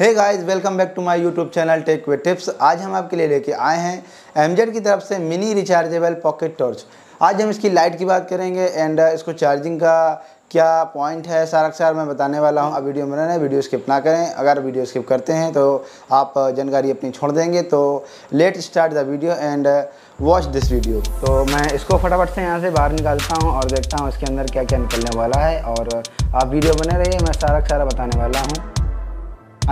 hey guys welcome back to my YouTube channel tech way tips आज हम आपके लिए लेके आए हैं एमजेड की तरफ से मिनी रिचार्जेबल पॉकेट टॉर्च आज हम इसकी लाइट की बात करेंगे एंड uh, इसको चार्जिंग का क्या पॉइंट है सारा सार मैं बताने वाला हूँ अब वीडियो में रहना वीडियो स्किप ना करें अगर वीडियो स्किप करते हैं तो आप uh, जानकारी अपनी छोड़ देंगे तो let start the video and watch this video तो मैं इसको फटाफट से यहाँ से बाहर निकालता हूँ और देखता हूँ इसके अंदर क्या क्या निकलने वाला है और uh, आप वीडियो बने रहिए मैं सारा सारा बताने वाला हूँ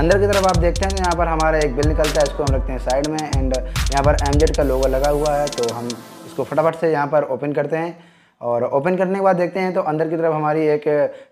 अंदर की तरफ आप देखते हैं तो यहाँ पर हमारा एक बिल निकलता है इसको हम रखते हैं साइड में एंड यहाँ पर एम का लोगो लगा हुआ है तो हम इसको फटाफट से यहाँ पर ओपन करते हैं और ओपन करने के बाद देखते हैं तो अंदर की तरफ हमारी एक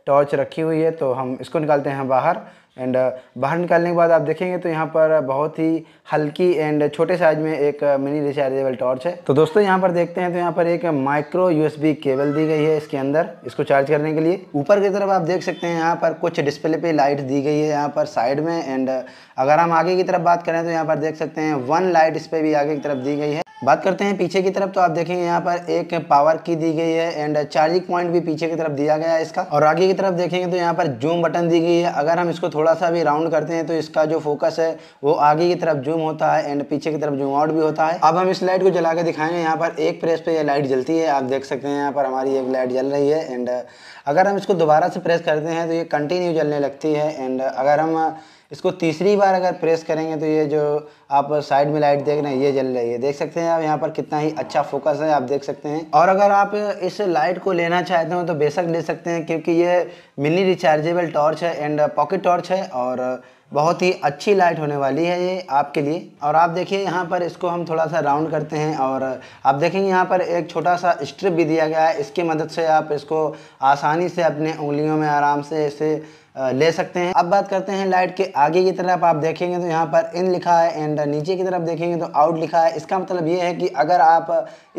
टॉर्च रखी हुई है तो हम इसको निकालते हैं बाहर एंड uh, बाहर निकालने के बाद आप देखेंगे तो यहाँ पर बहुत ही हल्की एंड छोटे साइज में एक मिनी रिचार्जेबल टॉर्च है तो दोस्तों यहाँ पर देखते हैं तो यहाँ पर एक माइक्रो यूएसबी केबल दी गई है इसके अंदर इसको चार्ज करने के लिए ऊपर की तरफ आप देख सकते हैं यहाँ पर कुछ डिस्प्ले पे लाइट दी गई है यहाँ पर साइड में एंड uh, अगर हम आगे की तरफ बात करें तो यहाँ पर देख सकते हैं वन लाइट इस पर भी आगे की तरफ दी गई है बात करते हैं पीछे की तरफ तो आप देखेंगे यहाँ पर एक पावर की दी गई है एंड चार्जिंग पॉइंट भी पीछे की तरफ दिया गया है इसका और आगे की तरफ देखेंगे तो यहाँ पर जूम बटन दी गई है अगर हम इसको थोड़ा थोड़ा सा भी राउंड करते हैं तो इसका जो फोकस है वो आगे की तरफ जूम होता है एंड पीछे की तरफ जूम आउट भी होता है अब हम इस लाइट को जला के दिखाएंगे यहाँ पर एक प्रेस पे ये लाइट जलती है आप देख सकते हैं यहाँ पर हमारी एक लाइट जल रही है एंड अगर हम इसको दोबारा से प्रेस करते हैं तो ये कंटिन्यू जलने लगती है एंड अगर हम इसको तीसरी बार अगर प्रेस करेंगे तो ये जो आप साइड में लाइट देख रहे हैं ये जल रही है देख सकते हैं आप यहाँ पर कितना ही अच्छा फोकस है आप देख सकते हैं और अगर आप इस लाइट को लेना चाहते हो तो बेशक ले सकते हैं क्योंकि ये मिनी रिचार्जेबल टॉर्च है एंड पॉकेट टॉर्च है और बहुत ही अच्छी लाइट होने वाली है ये आपके लिए और आप देखिए यहाँ पर इसको हम थोड़ा सा राउंड करते हैं और आप देखेंगे यहाँ पर एक छोटा सा स्ट्रिप भी दिया गया है इसकी मदद से आप इसको आसानी से अपने उंगलियों में आराम से इसे ले सकते हैं अब बात करते हैं लाइट के आगे की तरफ आप देखेंगे तो यहाँ पर इन लिखा है एंड नीचे की तरफ देखेंगे तो आउट लिखा है इसका मतलब ये है कि अगर आप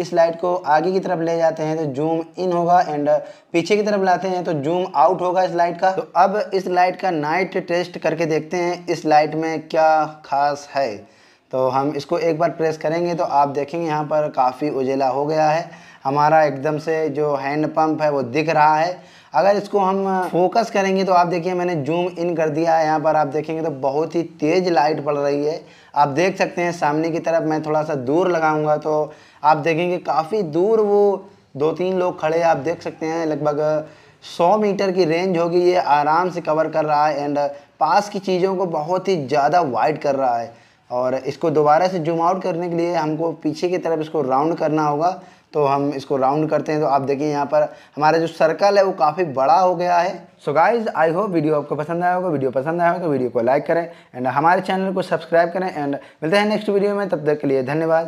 इस लाइट को आगे की तरफ ले जाते हैं तो जूम इन होगा एंड पीछे की तरफ लाते हैं तो जूम आउट होगा इस लाइट का तो अब इस लाइट का नाइट टेस्ट करके देखते हैं हैं इस लाइट में क्या ख़ास है तो हम इसको एक बार प्रेस करेंगे तो आप देखेंगे यहाँ पर काफ़ी उजेला हो गया है हमारा एकदम से जो हैंड पंप है वो दिख रहा है अगर इसको हम फोकस करेंगे तो आप देखिए मैंने जूम इन कर दिया है यहाँ पर आप देखेंगे तो बहुत ही तेज़ लाइट पड़ रही है आप देख सकते हैं सामने की तरफ मैं थोड़ा सा दूर लगाऊंगा तो आप देखेंगे काफ़ी दूर वो दो तीन लोग खड़े आप देख सकते हैं लगभग 100 मीटर की रेंज होगी ये आराम से कवर कर रहा है एंड पास की चीज़ों को बहुत ही ज़्यादा वाइड कर रहा है और इसको दोबारा से जूम आउट करने के लिए हमको पीछे की तरफ इसको राउंड करना होगा तो हम इसको राउंड करते हैं तो आप देखिए यहाँ पर हमारा जो सर्कल है वो काफ़ी बड़ा हो गया है so guys I hope video आपको पसंद आया होगा वीडियो पसंद आया होगा तो वीडियो को लाइक करें एंड हमारे चैनल को सब्सक्राइब करें एंड मिलते हैं नेक्स्ट वीडियो में तब तक के लिए धन्यवाद